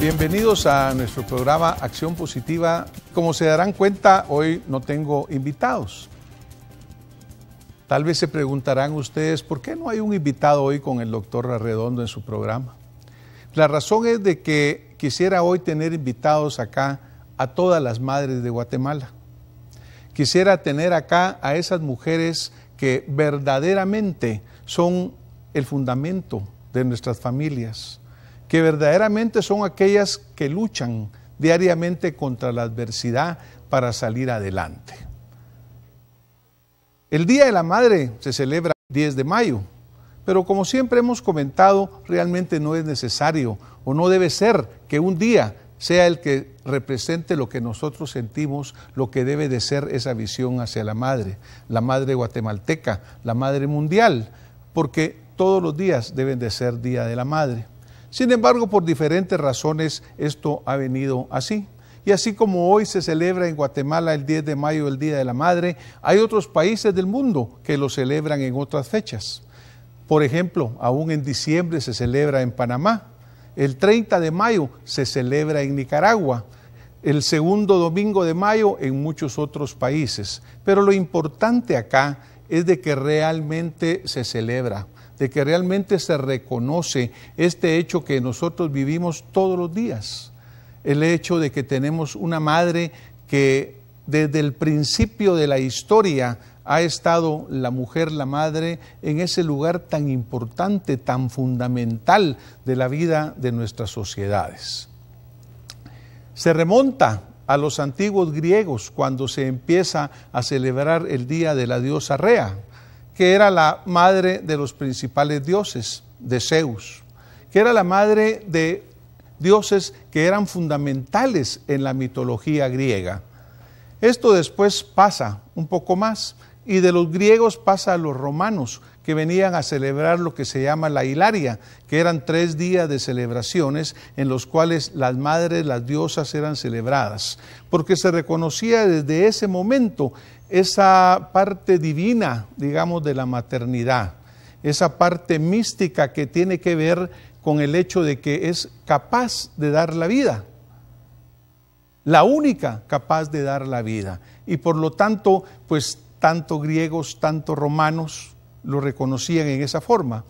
Bienvenidos a nuestro programa Acción Positiva. Como se darán cuenta, hoy no tengo invitados. Tal vez se preguntarán ustedes por qué no hay un invitado hoy con el doctor Arredondo en su programa. La razón es de que quisiera hoy tener invitados acá a todas las madres de Guatemala. Quisiera tener acá a esas mujeres que verdaderamente son el fundamento de nuestras familias, que verdaderamente son aquellas que luchan diariamente contra la adversidad para salir adelante. El Día de la Madre se celebra el 10 de mayo, pero como siempre hemos comentado, realmente no es necesario o no debe ser que un día sea el que represente lo que nosotros sentimos, lo que debe de ser esa visión hacia la madre, la madre guatemalteca, la madre mundial, porque todos los días deben de ser Día de la Madre. Sin embargo, por diferentes razones esto ha venido así. Y así como hoy se celebra en Guatemala el 10 de mayo el Día de la Madre, hay otros países del mundo que lo celebran en otras fechas. Por ejemplo, aún en diciembre se celebra en Panamá, el 30 de mayo se celebra en Nicaragua, el segundo domingo de mayo en muchos otros países. Pero lo importante acá es de que realmente se celebra, de que realmente se reconoce este hecho que nosotros vivimos todos los días. El hecho de que tenemos una madre que desde el principio de la historia ha estado la mujer, la madre, en ese lugar tan importante, tan fundamental de la vida de nuestras sociedades. Se remonta a los antiguos griegos cuando se empieza a celebrar el día de la diosa Rea, que era la madre de los principales dioses, de Zeus, que era la madre de dioses que eran fundamentales en la mitología griega. Esto después pasa un poco más y de los griegos pasa a los romanos, que venían a celebrar lo que se llama la Hilaria, que eran tres días de celebraciones en los cuales las madres, las diosas eran celebradas, porque se reconocía desde ese momento esa parte divina, digamos, de la maternidad, esa parte mística que tiene que ver con el hecho de que es capaz de dar la vida, la única capaz de dar la vida. Y por lo tanto, pues tanto griegos, tanto romanos, lo reconocían en esa forma.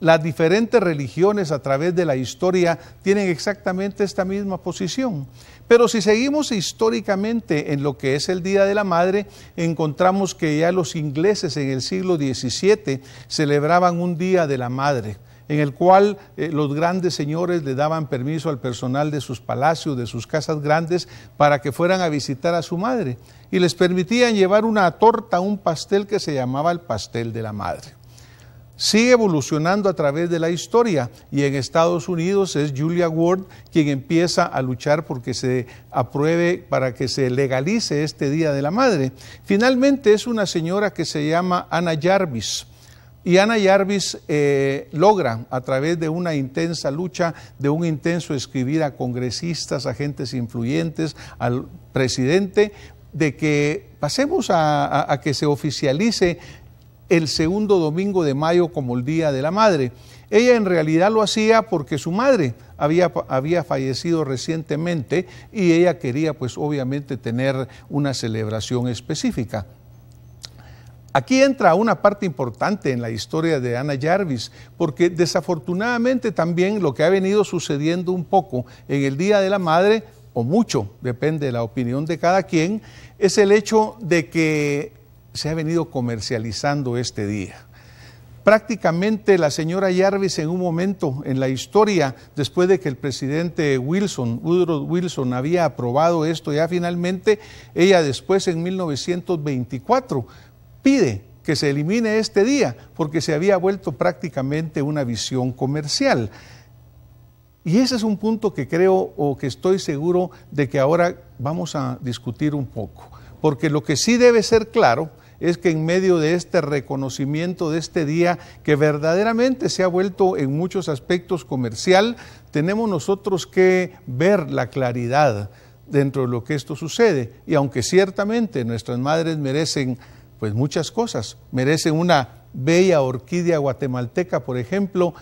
Las diferentes religiones a través de la historia tienen exactamente esta misma posición. Pero si seguimos históricamente en lo que es el Día de la Madre, encontramos que ya los ingleses en el siglo XVII celebraban un Día de la Madre en el cual eh, los grandes señores le daban permiso al personal de sus palacios, de sus casas grandes, para que fueran a visitar a su madre y les permitían llevar una torta, un pastel que se llamaba el pastel de la madre. Sigue evolucionando a través de la historia y en Estados Unidos es Julia Ward quien empieza a luchar porque se apruebe para que se legalice este Día de la Madre. Finalmente es una señora que se llama Anna Jarvis y Ana Jarvis eh, logra, a través de una intensa lucha, de un intenso escribir a congresistas, agentes influyentes, al presidente, de que pasemos a, que se oficialice el segundo domingo de mayo como el Día de la Madre. Ella en realidad lo hacía porque su madre había, había, fallecido recientemente y ella quería pues obviamente tener una celebración específica. Aquí entra una parte importante en la historia de Ana Jarvis, porque desafortunadamente también lo que ha venido sucediendo un poco en el Día de la Madre, o mucho, depende de la opinión de cada quien, es el hecho de que se ha venido comercializando este día prácticamente la señora Jarvis en un momento en la historia, después de que el presidente Wilson, Woodrow Wilson, había aprobado esto ya finalmente, ella después en 1924 pide que se elimine este día porque se había vuelto prácticamente una visión comercial. Y ese es un punto que creo o que estoy seguro de que ahora vamos a discutir un poco. Porque lo que sí debe ser claro es que en medio de este reconocimiento de este día, que verdaderamente se ha vuelto en muchos aspectos comercial, tenemos nosotros que ver la claridad dentro de lo que esto sucede. Y aunque ciertamente nuestras madres merecen pues muchas cosas. Merece una bella orquídea guatemalteca, por ejemplo.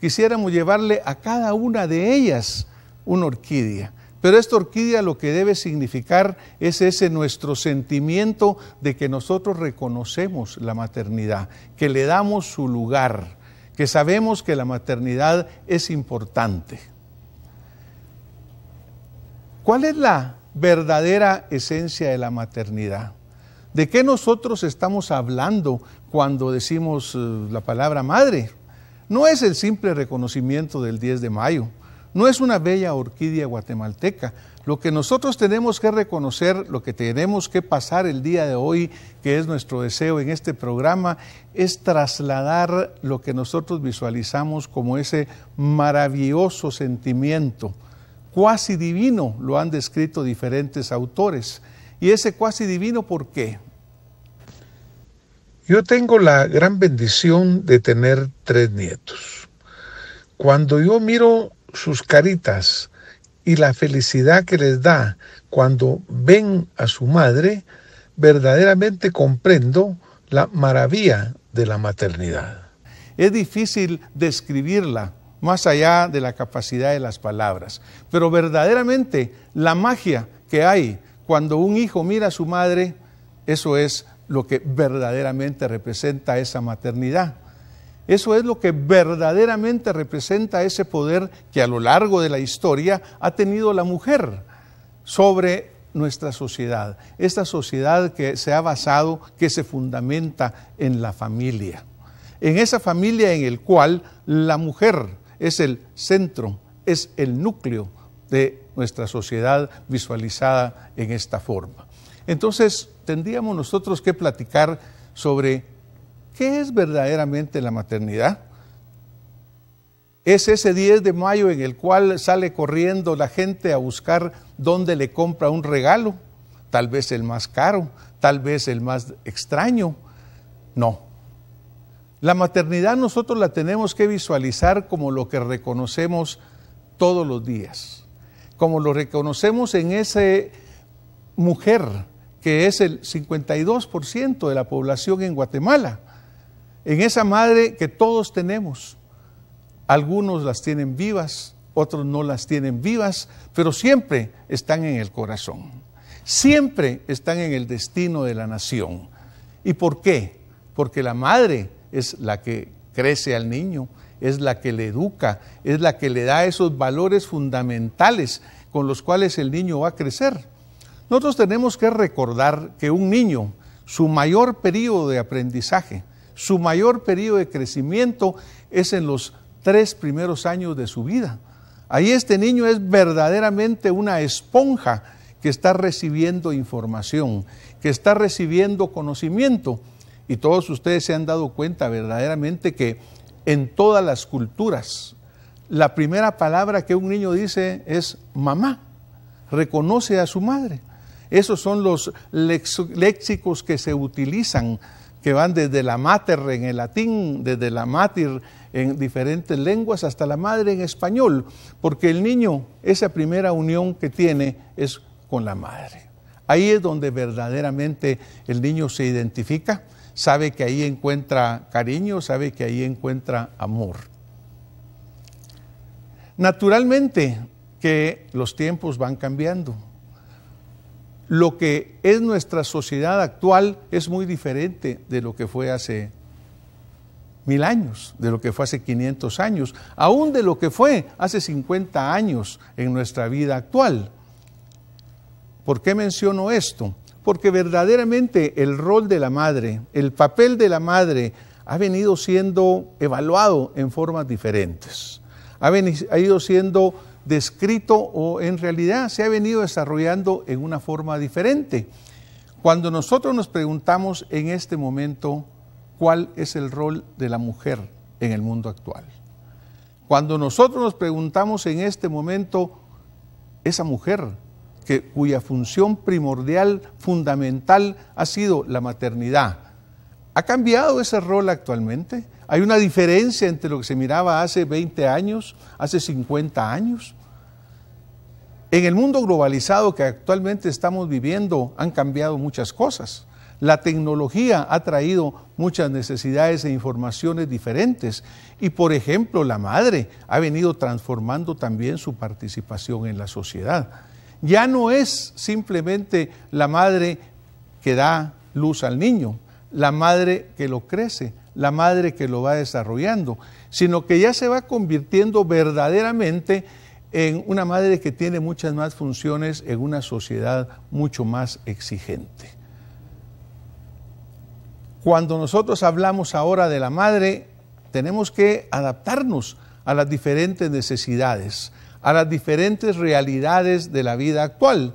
Quisiéramos llevarle a cada una de ellas una orquídea. Pero esta orquídea lo que debe significar es ese nuestro sentimiento de que nosotros reconocemos la maternidad, que le damos su lugar, que sabemos que la maternidad es importante. ¿Cuál es la verdadera esencia de la maternidad? ¿De qué nosotros estamos hablando cuando decimos eh, la palabra madre? No es el simple reconocimiento del 10 de mayo, no es una bella orquídea guatemalteca. Lo que nosotros tenemos que reconocer, lo que tenemos que pasar el día de hoy, que es nuestro deseo en este programa, es trasladar lo que nosotros visualizamos como ese maravilloso sentimiento, cuasi divino, lo han descrito diferentes autores ¿Y ese cuasi divino por qué? Yo tengo la gran bendición de tener tres nietos. Cuando yo miro sus caritas y la felicidad que les da cuando ven a su madre, verdaderamente comprendo la maravilla de la maternidad. Es difícil describirla más allá de la capacidad de las palabras, pero verdaderamente la magia que hay cuando un hijo mira a su madre, eso es lo que verdaderamente representa esa maternidad. Eso es lo que verdaderamente representa ese poder que a lo largo de la historia ha tenido la mujer sobre nuestra sociedad, esta sociedad que se ha basado, que se fundamenta en la familia, en esa familia en el cual la mujer es el centro, es el núcleo de nuestra sociedad visualizada en esta forma. Entonces, tendríamos nosotros que platicar sobre qué es verdaderamente la maternidad. Es ese 10 de mayo en el cual sale corriendo la gente a buscar dónde le compra un regalo, tal vez el más caro, tal vez el más extraño. No. La maternidad nosotros la tenemos que visualizar como lo que reconocemos todos los días como lo reconocemos en esa mujer que es el 52% de la población en Guatemala, en esa madre que todos tenemos. Algunos las tienen vivas, otros no las tienen vivas, pero siempre están en el corazón, siempre están en el destino de la nación. ¿Y por qué? Porque la madre es la que crece al niño, es la que le educa, es la que le da esos valores fundamentales con los cuales el niño va a crecer. Nosotros tenemos que recordar que un niño, su mayor periodo de aprendizaje, su mayor periodo de crecimiento es en los tres primeros años de su vida. Ahí este niño es verdaderamente una esponja que está recibiendo información, que está recibiendo conocimiento. Y todos ustedes se han dado cuenta verdaderamente que en todas las culturas. La primera palabra que un niño dice es mamá, reconoce a su madre. Esos son los léxicos que se utilizan, que van desde la mater en el latín, desde la mater en diferentes lenguas hasta la madre en español, porque el niño, esa primera unión que tiene es con la madre. Ahí es donde verdaderamente el niño se identifica sabe que ahí encuentra cariño, sabe que ahí encuentra amor. Naturalmente que los tiempos van cambiando. Lo que es nuestra sociedad actual es muy diferente de lo que fue hace mil años, de lo que fue hace 500 años, aún de lo que fue hace 50 años en nuestra vida actual. ¿Por qué menciono esto? porque verdaderamente el rol de la madre, el papel de la madre ha venido siendo evaluado en formas diferentes, ha, venido, ido siendo descrito o en realidad se ha venido desarrollando en una forma diferente. Cuando nosotros nos preguntamos en este momento cuál es el rol de la mujer en el mundo actual, cuando nosotros nos preguntamos en este momento, esa mujer que, cuya función primordial, fundamental, ha sido la maternidad. ¿Ha cambiado ese rol actualmente? ¿Hay una diferencia entre lo que se miraba hace 20 años, hace 50 años? En el mundo globalizado que actualmente estamos viviendo han cambiado muchas cosas. La tecnología ha traído muchas necesidades e informaciones diferentes y, por ejemplo, la madre ha venido transformando también su participación en la sociedad ya no es simplemente la madre que da luz al niño, la madre que lo crece, la madre que lo va desarrollando, sino que ya se va convirtiendo verdaderamente en una madre que tiene muchas más funciones en una sociedad mucho más exigente. Cuando nosotros hablamos ahora de la madre, tenemos que adaptarnos a las diferentes necesidades a las diferentes realidades de la vida actual.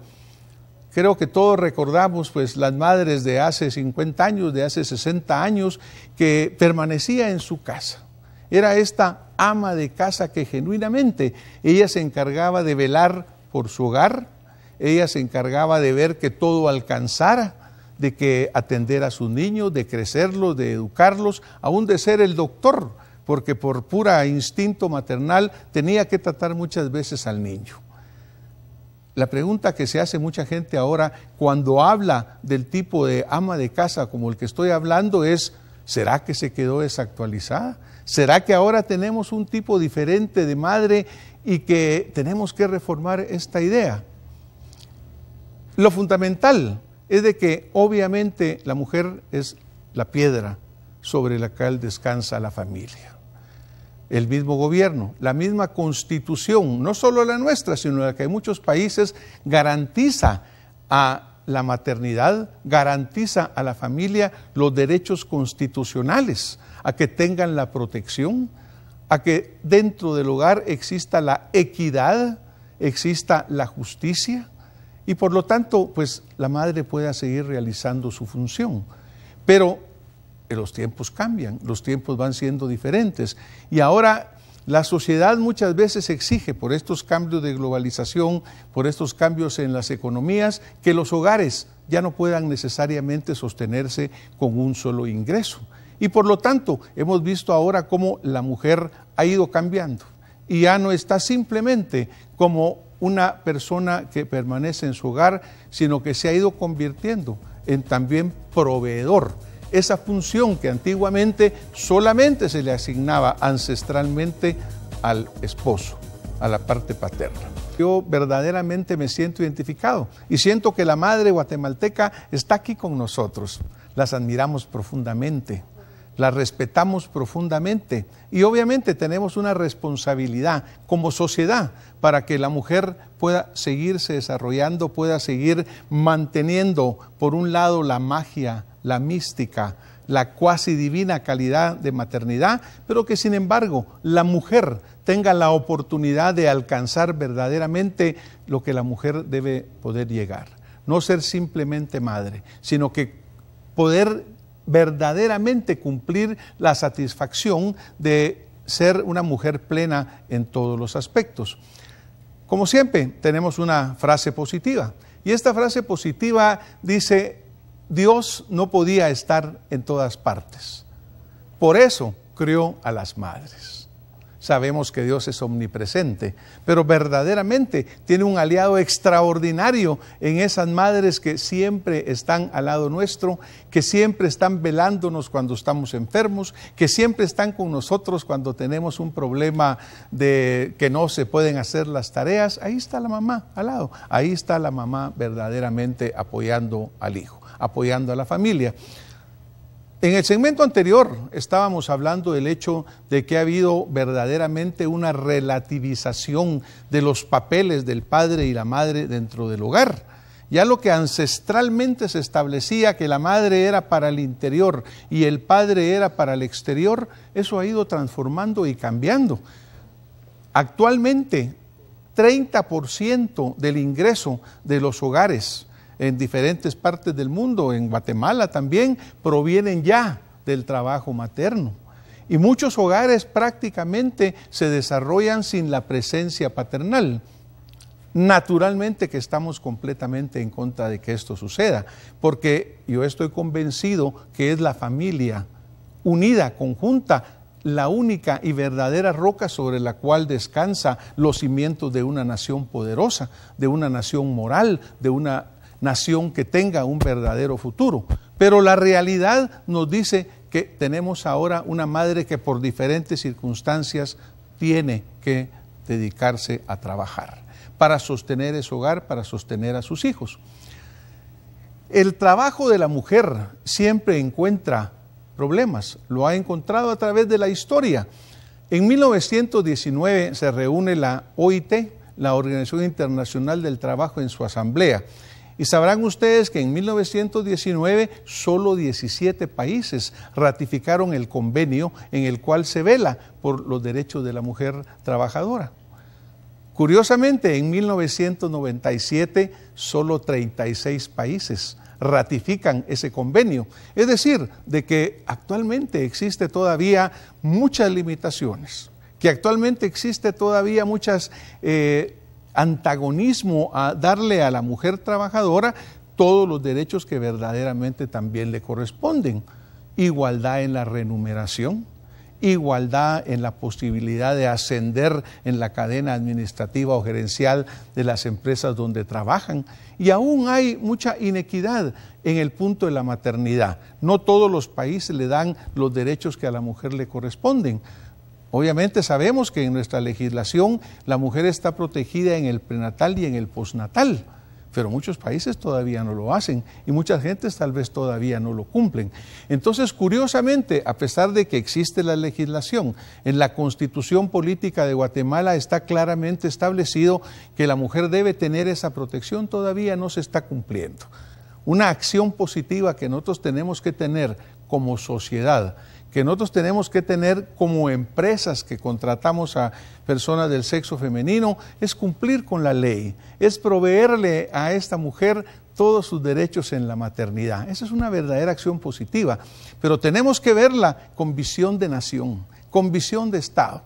Creo que todos recordamos pues las madres de hace 50 años, de hace 60 años, que permanecía en su casa. Era esta ama de casa que genuinamente ella se encargaba de velar por su hogar, ella se encargaba de ver que todo alcanzara, de que atender a sus niños, de crecerlos, de educarlos, aún de ser el doctor porque por pura instinto maternal tenía que tratar muchas veces al niño. La pregunta que se hace mucha gente ahora cuando habla del tipo de ama de casa como el que estoy hablando es, ¿será que se quedó desactualizada? ¿Será que ahora tenemos un tipo diferente de madre y que tenemos que reformar esta idea? Lo fundamental es de que obviamente la mujer es la piedra sobre la cual descansa la familia el mismo gobierno, la misma constitución, no solo la nuestra, sino la que en muchos países garantiza a la maternidad, garantiza a la familia los derechos constitucionales, a que tengan la protección, a que dentro del hogar exista la equidad, exista la justicia y por lo tanto, pues la madre pueda seguir realizando su función. Pero eh, los tiempos cambian, los tiempos van siendo diferentes. Y ahora la sociedad muchas veces exige por estos cambios de globalización, por estos cambios en las economías, que los hogares ya no puedan necesariamente sostenerse con un solo ingreso. Y por lo tanto, hemos visto ahora cómo la mujer ha ido cambiando y ya no está simplemente como una persona que permanece en su hogar, sino que se ha ido convirtiendo en también proveedor esa función que antiguamente solamente se le asignaba ancestralmente al esposo, a la parte paterna. Yo verdaderamente me siento identificado y siento que la madre guatemalteca está aquí con nosotros. Las admiramos profundamente, las respetamos profundamente y obviamente tenemos una responsabilidad como sociedad para que la mujer pueda seguirse desarrollando, pueda seguir manteniendo, por un lado, la magia la mística, la cuasi divina calidad de maternidad, pero que sin embargo la mujer tenga la oportunidad de alcanzar verdaderamente lo que la mujer debe poder llegar. No ser simplemente madre, sino que poder verdaderamente cumplir la satisfacción de ser una mujer plena en todos los aspectos. Como siempre, tenemos una frase positiva. Y esta frase positiva dice, Dios no podía estar en todas partes. Por eso crió a las madres. Sabemos que Dios es omnipresente, pero verdaderamente tiene un aliado extraordinario en esas madres que siempre están al lado nuestro, que siempre están velándonos cuando estamos enfermos, que siempre están con nosotros cuando tenemos un problema de que no se pueden hacer las tareas. Ahí está la mamá al lado, ahí está la mamá verdaderamente apoyando al hijo apoyando a la familia. En el segmento anterior estábamos hablando del hecho de que ha habido verdaderamente una relativización de los papeles del padre y la madre dentro del hogar. Ya lo que ancestralmente se establecía que la madre era para el interior y el padre era para el exterior, eso ha ido transformando y cambiando. Actualmente, 30% del ingreso de los hogares en diferentes partes del mundo, en Guatemala también, provienen ya del trabajo materno. Y muchos hogares prácticamente se desarrollan sin la presencia paternal. Naturalmente que estamos completamente en contra de que esto suceda, porque yo estoy convencido que es la familia unida, conjunta, la única y verdadera roca sobre la cual descansa los cimientos de una nación poderosa, de una nación moral, de una nación que tenga un verdadero futuro. Pero la realidad nos dice que tenemos ahora una madre que por diferentes circunstancias tiene que dedicarse a trabajar para sostener ese hogar, para sostener a sus hijos. El trabajo de la mujer siempre encuentra problemas, lo ha encontrado a través de la historia. En 1919 se reúne la OIT, la Organización Internacional del Trabajo, en su asamblea y sabrán ustedes que en 1919 solo 17 países ratificaron el convenio en el cual se vela por los derechos de la mujer trabajadora. Curiosamente, en 1997 solo 36 países ratifican ese convenio. Es decir, de que actualmente existe todavía muchas limitaciones, que actualmente existe todavía muchas... Eh, antagonismo a darle a la mujer trabajadora todos los derechos que verdaderamente también le corresponden. Igualdad en la remuneración, igualdad en la posibilidad de ascender en la cadena administrativa o gerencial de las empresas donde trabajan. Y aún hay mucha inequidad en el punto de la maternidad. No todos los países le dan los derechos que a la mujer le corresponden. Obviamente sabemos que en nuestra legislación la mujer está protegida en el prenatal y en el postnatal, pero muchos países todavía no lo hacen y muchas gentes tal vez todavía no lo cumplen. Entonces, curiosamente, a pesar de que existe la legislación, en la constitución política de Guatemala está claramente establecido que la mujer debe tener esa protección, todavía no se está cumpliendo. Una acción positiva que nosotros tenemos que tener como sociedad que nosotros tenemos que tener como empresas que contratamos a personas del sexo femenino es cumplir con la ley, es proveerle a esta mujer todos sus derechos en la maternidad. Esa es una verdadera acción positiva, pero tenemos que verla con visión de nación, con visión de Estado.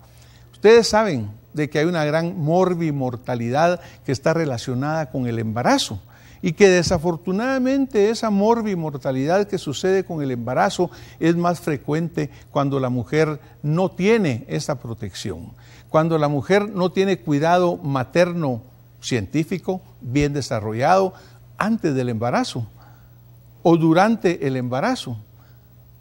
Ustedes saben de que hay una gran morbimortalidad que está relacionada con el embarazo y que desafortunadamente esa morbimortalidad que sucede con el embarazo es más frecuente cuando la mujer no tiene esa protección, cuando la mujer no tiene cuidado materno científico bien desarrollado antes del embarazo o durante el embarazo.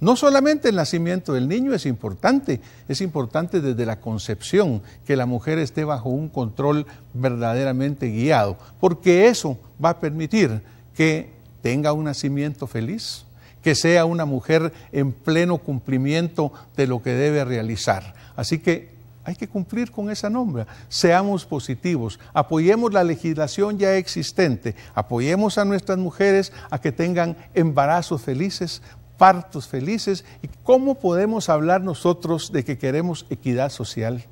No solamente el nacimiento del niño es importante, es importante desde la concepción que la mujer esté bajo un control verdaderamente guiado, porque eso va a permitir que tenga un nacimiento feliz, que sea una mujer en pleno cumplimiento de lo que debe realizar. Así que hay que cumplir con esa norma. Seamos positivos, apoyemos la legislación ya existente, apoyemos a nuestras mujeres a que tengan embarazos felices, partos felices. ¿Y cómo podemos hablar nosotros de que queremos equidad social?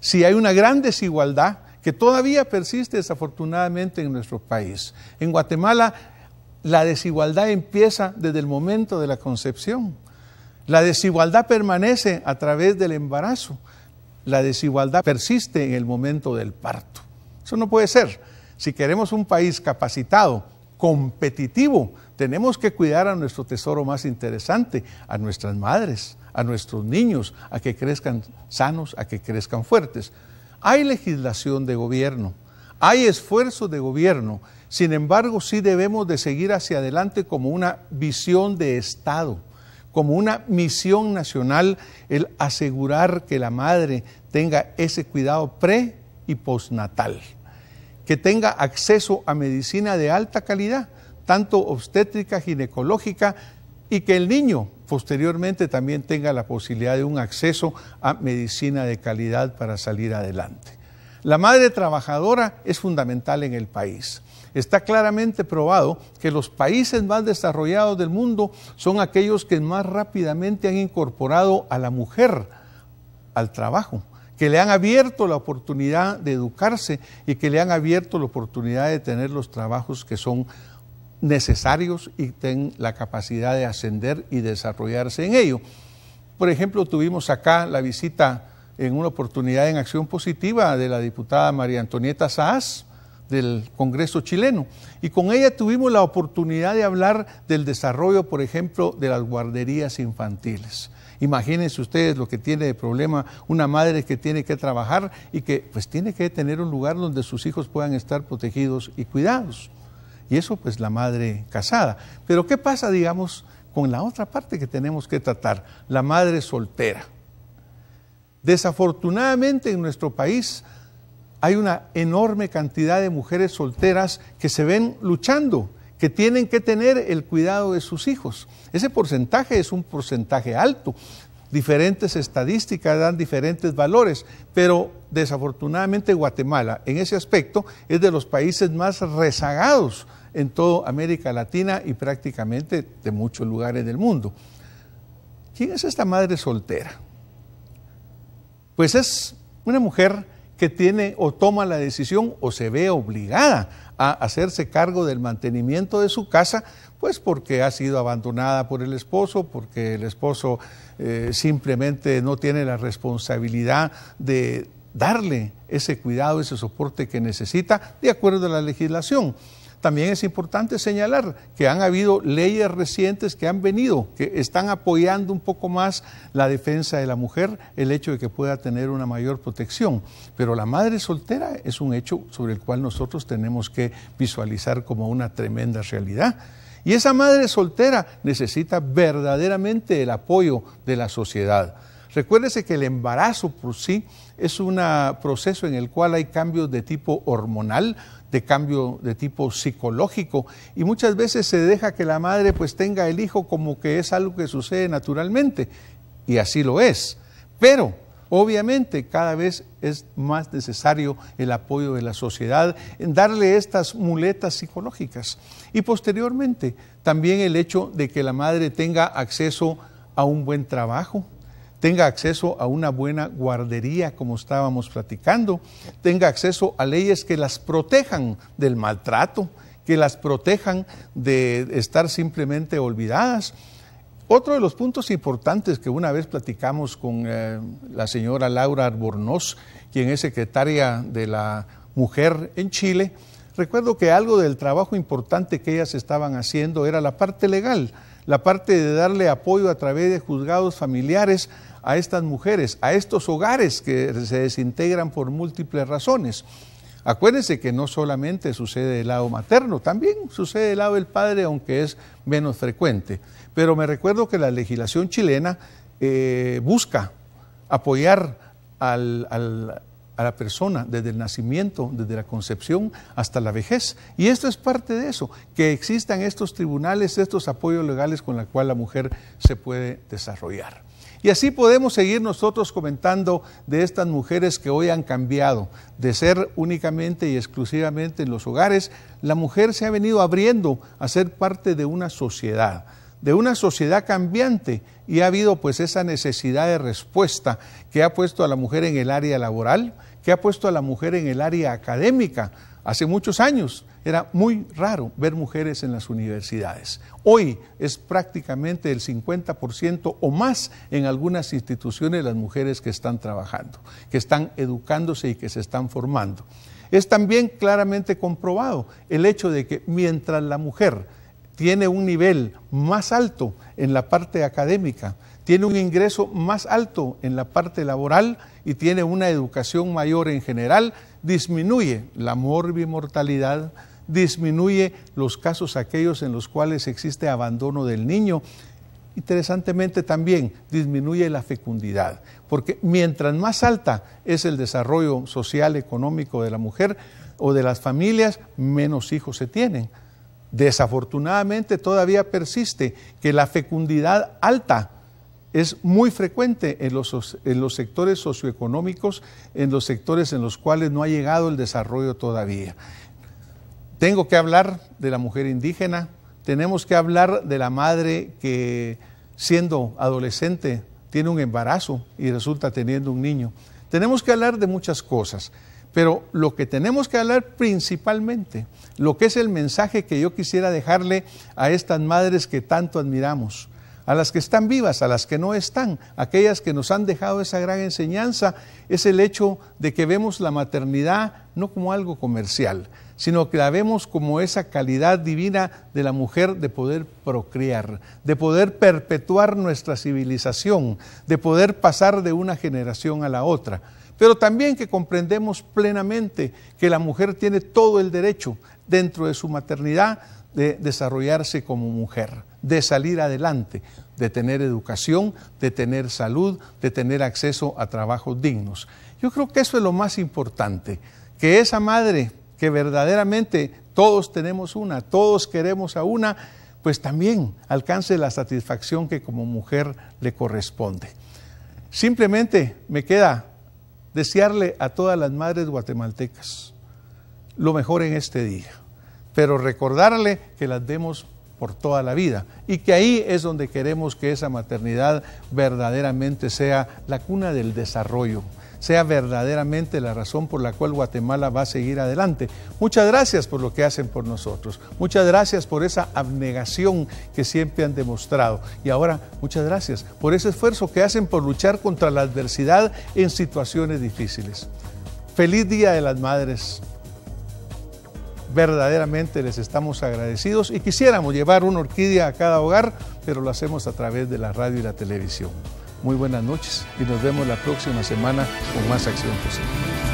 Si hay una gran desigualdad que todavía persiste desafortunadamente en nuestro país. En Guatemala la desigualdad empieza desde el momento de la concepción. La desigualdad permanece a través del embarazo. La desigualdad persiste en el momento del parto. Eso no puede ser. Si queremos un país capacitado competitivo. Tenemos que cuidar a nuestro tesoro más interesante, a nuestras madres, a nuestros niños, a que crezcan sanos, a que crezcan fuertes. Hay legislación de gobierno, hay esfuerzo de gobierno, sin embargo sí debemos de seguir hacia adelante como una visión de Estado, como una misión nacional el asegurar que la madre tenga ese cuidado pre y postnatal que tenga acceso a medicina de alta calidad, tanto obstétrica, ginecológica, y que el niño posteriormente también tenga la posibilidad de un acceso a medicina de calidad para salir adelante. La madre trabajadora es fundamental en el país. Está claramente probado que los países más desarrollados del mundo son aquellos que más rápidamente han incorporado a la mujer al trabajo que le han abierto la oportunidad de educarse y que le han abierto la oportunidad de tener los trabajos que son necesarios y tengan la capacidad de ascender y desarrollarse en ello. Por ejemplo, tuvimos acá la visita en una oportunidad en acción positiva de la diputada María Antonieta Saaz del Congreso chileno. Y con ella tuvimos la oportunidad de hablar del desarrollo, por ejemplo, de las guarderías infantiles. Imagínense ustedes lo que tiene de problema una madre que tiene que trabajar y que pues tiene que tener un lugar donde sus hijos puedan estar protegidos y cuidados. Y eso pues la madre casada. Pero ¿qué pasa, digamos, con la otra parte que tenemos que tratar? La madre soltera. Desafortunadamente en nuestro país hay una enorme cantidad de mujeres solteras que se ven luchando que tienen que tener el cuidado de sus hijos. Ese porcentaje es un porcentaje alto. Diferentes estadísticas dan diferentes valores, pero desafortunadamente Guatemala en ese aspecto es de los países más rezagados en toda América Latina y prácticamente de muchos lugares del mundo. ¿Quién es esta madre soltera? Pues es una mujer que tiene o toma la decisión o se ve obligada a hacerse cargo del mantenimiento de su casa, pues porque ha sido abandonada por el esposo, porque el esposo eh, simplemente no tiene la responsabilidad de darle ese cuidado, ese soporte que necesita de acuerdo a la legislación. También es importante señalar que han habido leyes recientes que han venido, que están apoyando un poco más la defensa de la mujer, el hecho de que pueda tener una mayor protección. Pero la madre soltera es un hecho sobre el cual nosotros tenemos que visualizar como una tremenda realidad. Y esa madre soltera necesita verdaderamente el apoyo de la sociedad. Recuérdese que el embarazo por sí es un proceso en el cual hay cambios de tipo hormonal, de cambio de tipo psicológico y muchas veces se deja que la madre pues tenga el hijo como que es algo que sucede naturalmente y así lo es. Pero obviamente cada vez es más necesario el apoyo de la sociedad en darle estas muletas psicológicas y posteriormente también el hecho de que la madre tenga acceso a un buen trabajo, tenga acceso a una buena guardería, como estábamos platicando, tenga acceso a leyes que las protejan del maltrato, que las protejan de estar simplemente olvidadas. Otro de los puntos importantes que una vez platicamos con eh, la señora Laura Arbornoz, quien es secretaria de la mujer en Chile, recuerdo que algo del trabajo importante que ellas estaban haciendo era la parte legal, la parte de darle apoyo a través de juzgados familiares a estas mujeres, a estos hogares que se desintegran por múltiples razones. Acuérdense que no solamente sucede del lado materno, también sucede del lado del padre, aunque es menos frecuente. Pero me recuerdo que la legislación chilena eh, busca apoyar a la persona desde el nacimiento, desde la concepción hasta la vejez. Y esto es parte de eso, que existan estos tribunales, estos apoyos legales con los cuales la mujer se puede desarrollar. Y así podemos seguir nosotros comentando de estas mujeres que hoy han cambiado. De ser únicamente y exclusivamente en los hogares, la mujer se ha venido abriendo a ser parte de una sociedad de una sociedad cambiante y ha habido pues esa necesidad de respuesta que ha puesto a la mujer en el área laboral, que ha puesto a la mujer en el área académica. Hace muchos años era muy raro ver mujeres en las universidades. Hoy es prácticamente el 50% o más en algunas instituciones las mujeres que están trabajando, que están educándose y que se están formando. Es también claramente comprobado el hecho de que mientras la mujer tiene un nivel más alto en la parte académica, tiene un ingreso más alto en la parte laboral y tiene una educación mayor en general, disminuye la morbimortalidad, disminuye los casos aquellos en los cuales existe abandono del niño. Interesantemente también disminuye la fecundidad, porque mientras más alta es el desarrollo social, económico de la mujer o de las familias, menos hijos se tienen. Desafortunadamente todavía persiste que la fecundidad alta es muy frecuente en los, en los, sectores socioeconómicos, en los sectores en los cuales no ha llegado el desarrollo todavía. Tengo que hablar de la mujer indígena, tenemos que hablar de la madre que siendo adolescente tiene un embarazo y resulta teniendo un niño. Tenemos que hablar de muchas cosas, pero lo que tenemos que hablar principalmente, lo que es el mensaje que yo quisiera dejarle a estas madres que tanto admiramos, a las que están vivas, a las que no están, aquellas que nos han dejado esa gran enseñanza, es el hecho de que vemos la maternidad no como algo comercial, sino que la vemos como esa calidad divina de la mujer de poder procrear, de poder perpetuar nuestra civilización, de poder pasar de una generación a la otra. Pero también que comprendemos plenamente que la mujer tiene todo el derecho dentro de su maternidad de desarrollarse como mujer de salir adelante, de tener educación, de tener salud, de tener acceso a trabajos dignos. Yo creo que eso es lo más importante, que esa madre que verdaderamente todos tenemos una, todos queremos a una, pues también alcance la satisfacción que como mujer le corresponde. Simplemente me queda desearle a todas las madres guatemaltecas lo mejor en este día, pero recordarle que las demos por toda la vida. Y que ahí es donde queremos que esa maternidad verdaderamente sea la cuna del desarrollo, sea verdaderamente la razón por la cual Guatemala va a seguir adelante. Muchas gracias por lo que hacen por nosotros, muchas gracias por esa abnegación que siempre han demostrado. Y ahora, muchas gracias por ese esfuerzo que hacen por luchar contra la adversidad en situaciones difíciles. Feliz Día de las Madres verdaderamente les estamos agradecidos y quisiéramos llevar una orquídea a cada hogar, pero lo hacemos a través de la radio y la televisión. Muy buenas noches y nos vemos la próxima semana con más Acción Posible.